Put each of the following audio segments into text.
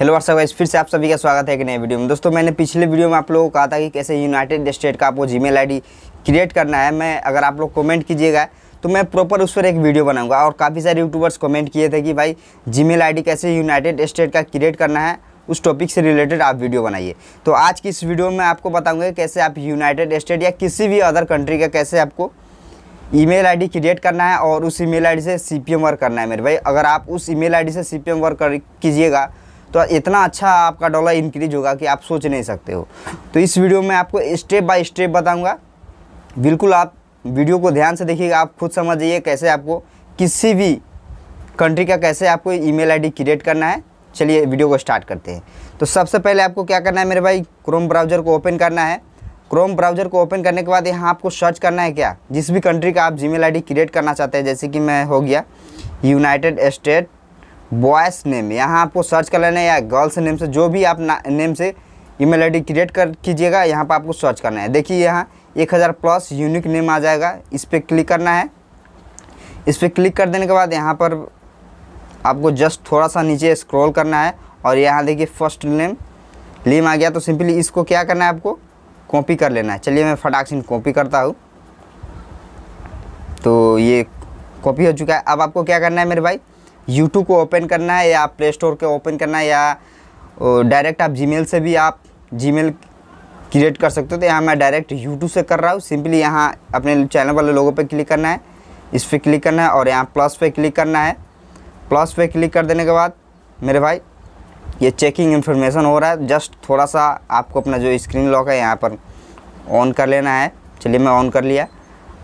hello what's up भाई फिर से आप सभी का स्वागत है एक नए वीडियो में दोस्तों मैंने पिछले वीडियो में आप लोगों को कहा था कि कैसे यूनाइटेड स्टेट का आपको जीमेल आईडी क्रिएट करना है मैं अगर आप लोग कमेंट कीजिएगा तो मैं प्रॉपर उस पर एक वीडियो बनाऊंगा और काफ़ी सारे यूट्यूबर्स कमेंट किए थे कि भाई जी मेल कैसे यूनाइटेड स्टेट का क्रिएट करना है उस टॉपिक से रिलेटेड आप वीडियो बनाइए तो आज की इस वीडियो में आपको बताऊँगा कैसे आप यूनाइटेड स्टेट या किसी भी अदर कंट्री का कैसे आपको ईमेल आईडी क्रिएट करना है और उस ईमेल आईडी से सीपीएम वर्क करना है मेरे भाई अगर आप उस ईमेल आईडी से सीपीएम वर्क कर कीजिएगा तो इतना अच्छा आपका डॉलर इंक्रीज होगा कि आप सोच नहीं सकते हो तो इस वीडियो में आपको स्टेप बाय स्टेप बताऊँगा बिल्कुल आप वीडियो को ध्यान से देखिएगा आप खुद समझिए कैसे आपको किसी भी कंट्री का कैसे आपको ईमेल आईडी क्रिएट करना है चलिए वीडियो को स्टार्ट करते हैं तो सबसे पहले आपको क्या करना है मेरे भाई क्रोम ब्राउज़र को ओपन करना है क्रोम ब्राउज़र को ओपन करने के बाद यहाँ आपको सर्च करना है क्या जिस भी कंट्री का आप जी मेल क्रिएट करना चाहते हैं जैसे कि मैं हो गया यूनाइटेड स्टेट बॉयस नेम यहाँ आपको सर्च कर लेना है या गर्ल्स नेम से जो भी आप नेम से ईमेल आईडी क्रिएट कर कीजिएगा यहाँ पर आपको सर्च करना है देखिए यहाँ एक हज़ार प्लस यूनिक नेम आ जाएगा इस पर क्लिक करना है इस पर क्लिक कर देने के बाद यहाँ पर आपको जस्ट थोड़ा सा नीचे स्क्रॉल करना है और यहाँ देखिए फर्स्ट नेम लीम आ गया तो सिंपली इसको क्या करना है आपको कॉपी कर लेना है चलिए मैं फटाक से कॉपी करता हूँ तो ये कॉपी हो चुका है अब आपको क्या करना है मेरे भाई यूट्यूब को ओपन करना है या प्ले स्टोर के ओपन करना है या डायरेक्ट आप जीमेल से भी आप जीमेल क्रिएट कर सकते हो तो यहाँ मैं डायरेक्ट यूट्यूब से कर रहा हूँ सिंपली यहाँ अपने चैनल वाले लोगों पर क्लिक करना है इस पर क्लिक करना है और यहाँ प्लस पे क्लिक करना है प्लस पे क्लिक कर देने के बाद मेरे भाई ये चेकिंग इन्फॉर्मेशन हो रहा है जस्ट थोड़ा सा आपको अपना जो स्क्रीन लॉक है यहाँ पर ऑन कर लेना है चलिए मैं ऑन कर लिया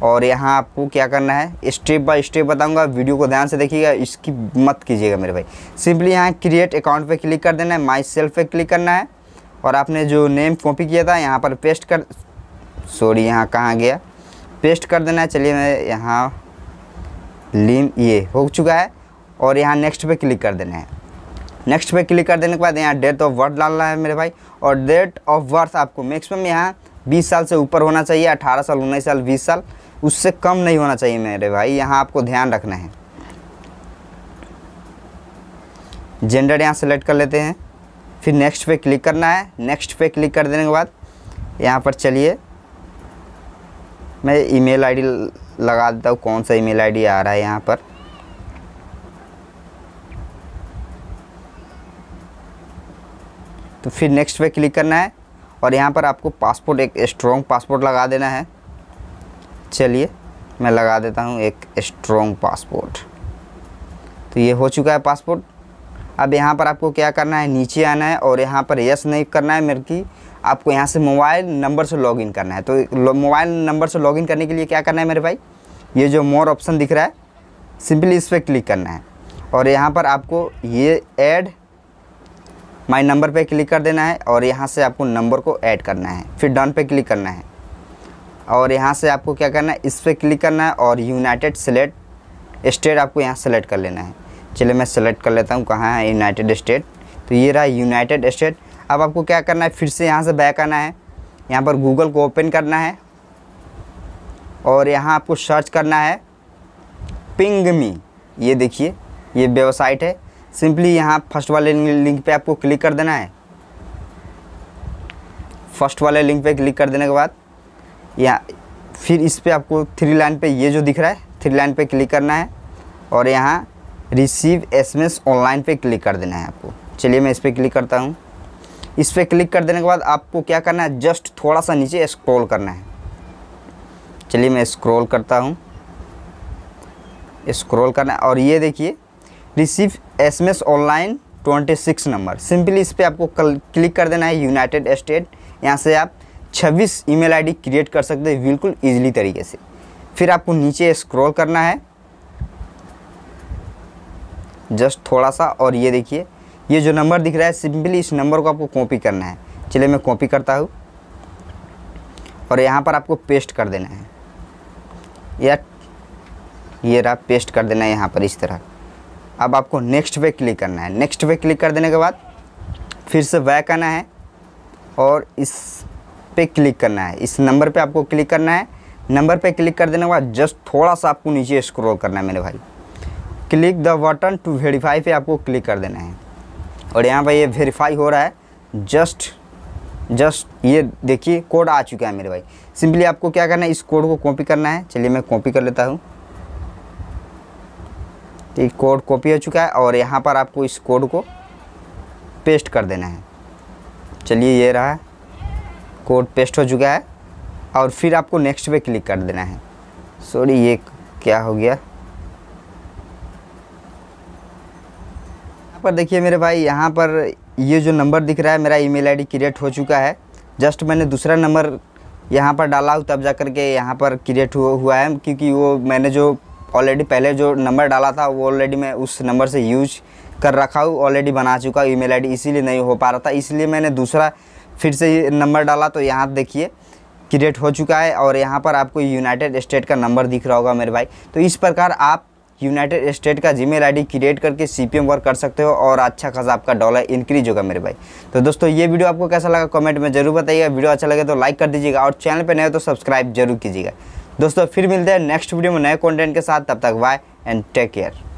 और यहाँ आपको क्या करना है स्टेप बाय स्टेप बताऊंगा वीडियो को ध्यान से देखिएगा इसकी मत कीजिएगा मेरे भाई सिंपली यहाँ क्रिएट अकाउंट पे क्लिक कर देना है माई सेल्फ पे क्लिक करना है और आपने जो नेम कॉपी किया था यहाँ पर पेस्ट कर सॉरी यहाँ कहाँ गया पेस्ट कर देना है चलिए मैं यहाँ लिम ये हो चुका है और यहाँ नेक्स्ट पर क्लिक कर देना है नेक्स्ट पर क्लिक कर देने के बाद यहाँ डेट ऑफ बर्थ डालना है मेरे भाई और डेट ऑफ बर्थ आपको मैक्सिमम यहाँ बीस साल से ऊपर होना चाहिए अठारह साल उन्नीस साल बीस साल उससे कम नहीं होना चाहिए मेरे भाई यहाँ आपको ध्यान रखना है जेंडर यहाँ सेलेक्ट कर लेते हैं फिर नेक्स्ट पे क्लिक करना है नेक्स्ट पे क्लिक कर देने के बाद यहाँ पर चलिए मैं ईमेल आईडी लगा देता हूँ कौन सा ईमेल आईडी आ रहा है यहाँ पर तो फिर नेक्स्ट पे क्लिक करना है और यहाँ पर आपको पासपोर्ट एक स्ट्रॉन्ग पासपोर्ट लगा देना है चलिए मैं लगा देता हूँ एक स्ट्रॉन्ग पासपोर्ट तो ये हो चुका है पासपोर्ट अब यहाँ पर आपको क्या करना है नीचे आना है और यहाँ पर यस नहीं करना है मेरे की आपको यहाँ से मोबाइल नंबर से लॉगिन करना है तो मोबाइल नंबर से लॉगिन करने के लिए क्या करना है मेरे भाई ये जो मोर ऑप्शन दिख रहा है सिंपली इस पर क्लिक करना है और यहाँ पर आपको ये ऐड माय नंबर पे क्लिक कर देना है और यहाँ से आपको नंबर को ऐड करना है फिर डन पे क्लिक करना है और यहाँ से आपको क्या करना है इस पर क्लिक करना है और यूनाइटेड सेलेक्ट स्टेट आपको यहाँ सेलेक्ट कर लेना है चलिए मैं सेलेक्ट कर लेता हूँ कहाँ है यूनाइटेड स्टेट तो ये रहा यूनाइटेड स्टेट अब आपको क्या करना है फिर से यहाँ से बैक आना है यहाँ पर गूगल को ओपन करना है और यहाँ आपको सर्च करना है पिंग मी ये देखिए ये वेबसाइट है सिंपली यहाँ फर्स्ट वाले लिंक पे आपको क्लिक कर देना है फर्स्ट वाले लिंक पे क्लिक कर देने के बाद या फिर इस पर आपको थ्री लाइन पे ये जो दिख रहा है थ्री लाइन पे क्लिक करना है और यहाँ रिसीव एसएमएस ऑनलाइन पे क्लिक कर देना है आपको चलिए मैं इस पर क्लिक करता हूँ इस पर क्लिक कर देने के बाद आपको क्या करना है जस्ट थोड़ा सा नीचे स्क्रॉल करना है चलिए मैं स्क्रॉल करता हूँ स्क्रॉल करना है और ये देखिए receive SMS online 26 number simply इस पर आपको क्लिक कर देना है यूनाइटेड स्टेट यहाँ से आप छब्बीस ई मेल क्रिएट कर सकते हैं बिल्कुल ईजिली तरीके से फिर आपको नीचे स्क्रॉल करना है जस्ट थोड़ा सा और ये देखिए ये जो नंबर दिख रहा है सिंपली इस नंबर को आपको कॉपी करना है चलिए मैं कॉपी करता हूँ और यहाँ पर आपको पेस्ट कर देना है या ये रहा पेस्ट कर देना है यहाँ पर इस तरह अब आपको नेक्स्ट पे क्लिक करना है नेक्स्ट पे क्लिक कर देने के बाद फिर से बैक आना है और इस पे क्लिक करना है इस नंबर पे आपको क्लिक करना है नंबर पे क्लिक कर देने के बाद जस्ट थोड़ा सा आपको नीचे स्क्रॉल करना है मेरे भाई click the button to verify पे आपको क्लिक कर देना है और यहाँ पर ये वेरीफाई हो रहा है जस्ट जस्ट ये देखिए कोड आ चुका है मेरे भाई सिंपली आपको क्या करना है इस कोड को कॉपी करना है चलिए मैं कॉपी कर लेता हूँ तो ये कोड कॉपी हो चुका है और यहाँ पर आपको इस कोड को पेस्ट कर देना है चलिए ये रहा कोड पेस्ट हो चुका है और फिर आपको नेक्स्ट पे क्लिक कर देना है सॉरी ये क्या हो गया यहाँ पर देखिए मेरे भाई यहाँ पर ये जो नंबर दिख रहा है मेरा ईमेल आईडी क्रिएट हो चुका है जस्ट मैंने दूसरा नंबर यहाँ पर डाला हूँ तब जा कर के यहाँ पर क्रिएट हुआ है क्योंकि वो मैंने जो ऑलरेडी पहले जो नंबर डाला था वो ऑलरेडी मैं उस नंबर से यूज कर रखा हूँ ऑलरेडी बना चुका ई मेल आई इसीलिए नहीं हो पा रहा था इसलिए मैंने दूसरा फिर से ये नंबर डाला तो यहाँ देखिए क्रिएट हो चुका है और यहाँ पर आपको यूनाइटेड स्टेट का नंबर दिख रहा होगा मेरे भाई तो इस प्रकार आप यूनाइटेड स्टेट का जीमेल आईडी क्रिएट करके सीपीएम वर्क कर सकते हो और अच्छा खासा आपका डॉलर इंक्रीज होगा मेरे भाई तो दोस्तों ये वीडियो आपको कैसा लगा कमेंट में जरूर बताइएगा वीडियो अच्छा लगे तो लाइक कर दीजिएगा और चैनल पर नए हो तो सब्सक्राइब जरूर कीजिएगा दोस्तों फिर मिलते हैं नेक्स्ट वीडियो में नए कॉन्टेंट के साथ तब तक बाय एंड टेक केयर